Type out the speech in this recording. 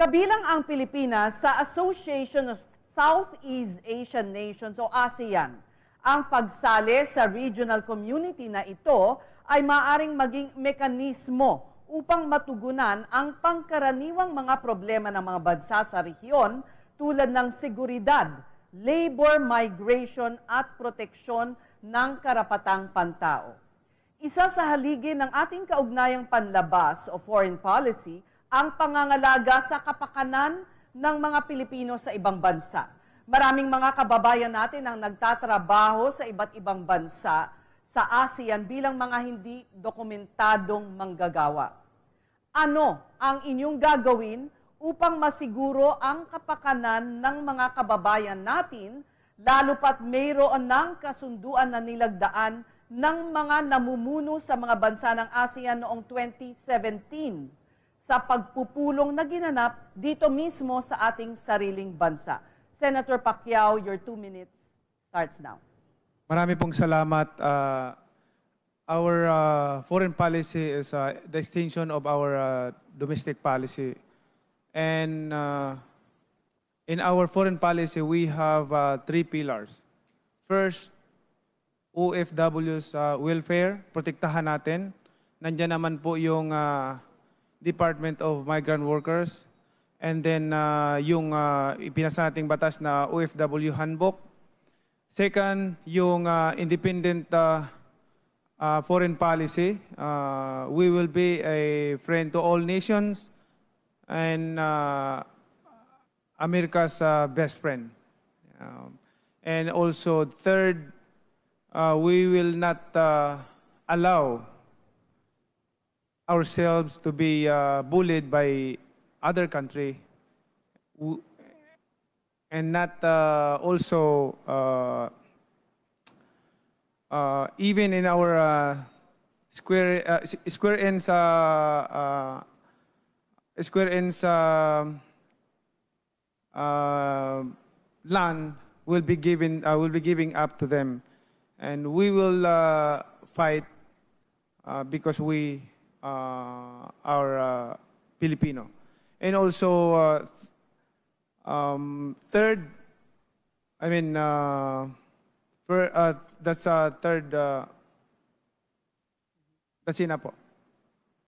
Kabilang ang Pilipinas sa Association of Southeast Asian Nations o ASEAN. Ang pagsali sa regional community na ito ay maaring maging mekanismo upang matugunan ang pangkaraniwang mga problema ng mga bansa sa rehiyon tulad ng seguridad, labor migration at proteksyon ng karapatang pantao. Isa sa haligi ng ating kaugnayang panlabas o foreign policy ang pangangalaga sa kapakanan ng mga Pilipino sa ibang bansa. Maraming mga kababayan natin ang nagtatrabaho sa iba't ibang bansa sa ASEAN bilang mga hindi dokumentadong manggagawa. Ano ang inyong gagawin upang masiguro ang kapakanan ng mga kababayan natin lalo pat mayroon ng kasunduan na nilagdaan ng mga namumuno sa mga bansa ng ASEAN noong 2017? sa pagpupulong na ginanap dito mismo sa ating sariling bansa. Senator Pacquiao, your two minutes starts now. Marami pong salamat. Uh, our uh, foreign policy is uh, the extension of our uh, domestic policy. And uh, in our foreign policy, we have uh, three pillars. First, OFW's uh, welfare, protektahan natin. Nandiyan naman po yung uh, Department of Migrant Workers. And then uh, yung uh, ipinasa nating batas na OFW Handbook. Second, yung uh, independent uh, uh, foreign policy. Uh, we will be a friend to all nations and uh, America's uh, best friend. Um, and also third, uh, we will not uh, allow ourselves to be uh, bullied by other country and not uh, also uh, uh even in our uh, square uh, square ends square ends um, land will be given will be giving up to them and we will fight because we uh, our Filipino. Uh, And also, uh, um, third, I mean, uh, for, that's uh, third, that's yun na po.